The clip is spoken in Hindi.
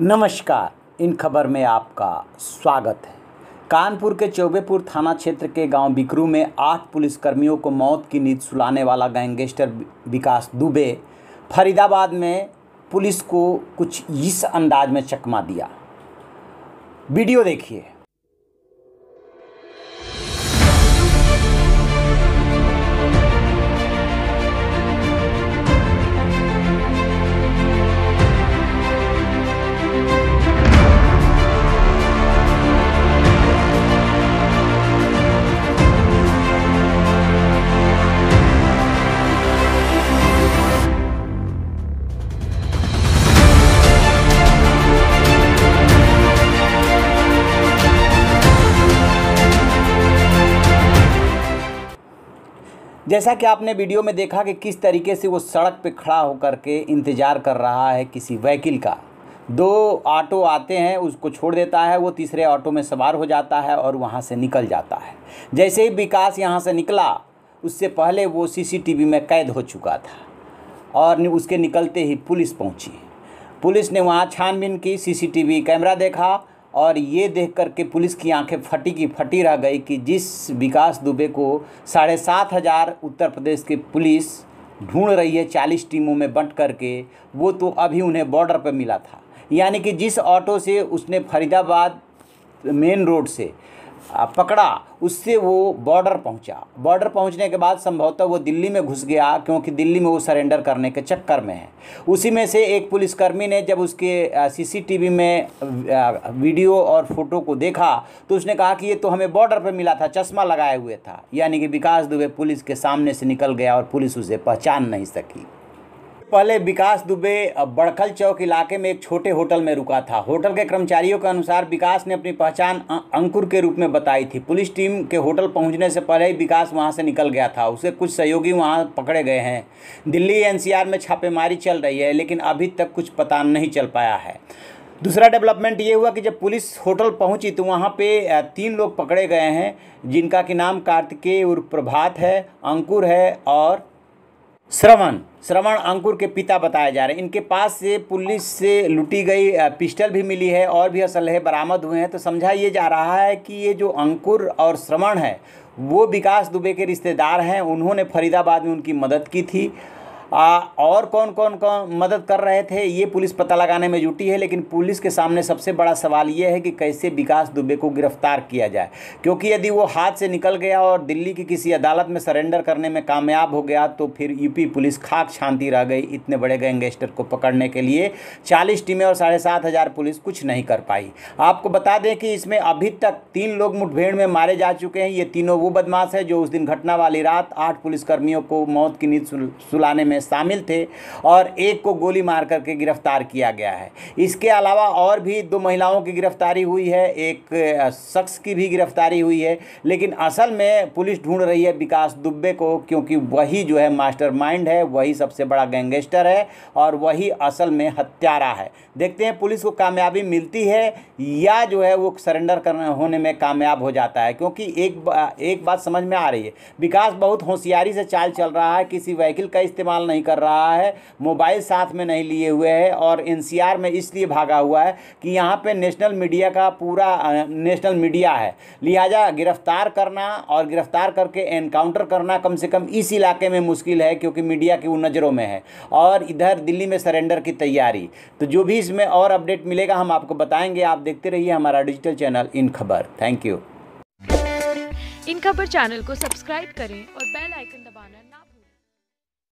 नमस्कार इन खबर में आपका स्वागत है कानपुर के चौबेपुर थाना क्षेत्र के गांव बिकरू में आठ पुलिसकर्मियों को मौत की नींद सुलाने वाला गैंगस्टर विकास दुबे फरीदाबाद में पुलिस को कुछ इस अंदाज में चकमा दिया वीडियो देखिए जैसा कि आपने वीडियो में देखा कि किस तरीके से वो सड़क पे खड़ा होकर के इंतज़ार कर रहा है किसी वहीकिल का दो ऑटो आते हैं उसको छोड़ देता है वो तीसरे ऑटो में सवार हो जाता है और वहाँ से निकल जाता है जैसे ही विकास यहाँ से निकला उससे पहले वो सीसीटीवी में कैद हो चुका था और उसके निकलते ही पुलिस पहुँची पुलिस ने वहाँ छानबीन की सीसीटीवी कैमरा देखा और ये देख कर के पुलिस की आंखें फटी की फटी रह गई कि जिस विकास दुबे को साढ़े सात हज़ार उत्तर प्रदेश की पुलिस ढूंढ रही है चालीस टीमों में बंट करके वो तो अभी उन्हें बॉर्डर पर मिला था यानी कि जिस ऑटो से उसने फरीदाबाद मेन रोड से पकड़ा उससे वो बॉर्डर पहुंचा बॉर्डर पहुंचने के बाद संभवतः वो दिल्ली में घुस गया क्योंकि दिल्ली में वो सरेंडर करने के चक्कर में है उसी में से एक पुलिसकर्मी ने जब उसके सीसीटीवी में वीडियो और फोटो को देखा तो उसने कहा कि ये तो हमें बॉर्डर पर मिला था चश्मा लगाए हुए था यानी कि विकास दुबे पुलिस के सामने से निकल गया और पुलिस उसे पहचान नहीं सकी पहले विकास दुबे बड़खल चौक इलाके में एक छोटे होटल में रुका था होटल के कर्मचारियों के अनुसार विकास ने अपनी पहचान अंकुर के रूप में बताई थी पुलिस टीम के होटल पहुंचने से पहले ही विकास वहां से निकल गया था उसे कुछ सहयोगी वहां पकड़े गए हैं दिल्ली एनसीआर में छापेमारी चल रही है लेकिन अभी तक कुछ पता नहीं चल पाया है दूसरा डेवलपमेंट ये हुआ कि जब पुलिस होटल पहुंची तो वहाँ पे तीन लोग पकड़े गए हैं जिनका कि नाम कार्तिकेय उर्फ प्रभात है अंकुर है और श्रवण श्रवण अंकुर के पिता बताए जा रहे हैं इनके पास से पुलिस से लूटी गई पिस्टल भी मिली है और भी असलहे बरामद हुए हैं तो समझा ये जा रहा है कि ये जो अंकुर और श्रवण है वो विकास दुबे के रिश्तेदार हैं उन्होंने फरीदाबाद में उनकी मदद की थी आ, और कौन कौन कौन मदद कर रहे थे ये पुलिस पता लगाने में जुटी है लेकिन पुलिस के सामने सबसे बड़ा सवाल ये है कि कैसे विकास दुबे को गिरफ्तार किया जाए क्योंकि यदि वो हाथ से निकल गया और दिल्ली की किसी अदालत में सरेंडर करने में कामयाब हो गया तो फिर यूपी पुलिस खाक छानती रह गई इतने बड़े गैंगस्टर को पकड़ने के लिए चालीस टीमें और साढ़े सात हज़ार पुलिस कुछ नहीं कर पाई आपको बता दें कि इसमें अभी तक तीन लोग मुठभेड़ में मारे जा चुके हैं ये तीनों वो बदमाश है जो उस दिन घटना वाली रात आठ पुलिसकर्मियों को मौत की नींद सुलाने में में शामिल थे और एक को गोली मार करके गिरफ्तार किया गया है इसके अलावा और भी दो महिलाओं की गिरफ्तारी हुई है एक शख्स की भी गिरफ्तारी हुई है लेकिन असल में पुलिस ढूंढ रही है विकास दुबे को क्योंकि वही जो है मास्टर है वही सबसे बड़ा गैंगस्टर है और वही असल में हत्यारा है देखते हैं पुलिस को कामयाबी मिलती है या जो है वो सरेंडर करने होने में कामयाब हो जाता है क्योंकि एक एक बात समझ में आ रही है विकास बहुत होशियारी से चाल चल रहा है किसी व्हीकिल का इस्तेमाल नहीं कर रहा है मोबाइल साथ में नहीं लिए हुए है और एन में इसलिए भागा हुआ है कि यहाँ पर नेशनल मीडिया का पूरा नेशनल मीडिया है लिहाजा गिरफ्तार करना और गिरफ्तार करके एनकाउंटर करना कम से कम इस इलाके में मुश्किल है क्योंकि मीडिया की उन नज़रों में है और इधर दिल्ली में सरेंडर की तैयारी तो जो भी इसमें और अपडेट मिलेगा हम आपको बताएंगे आप देखते रहिए हमारा डिजिटल चैनल इन खबर थैंक यू इन खबर चैनल को सब्सक्राइब करें और बेल आइकन दबाना ना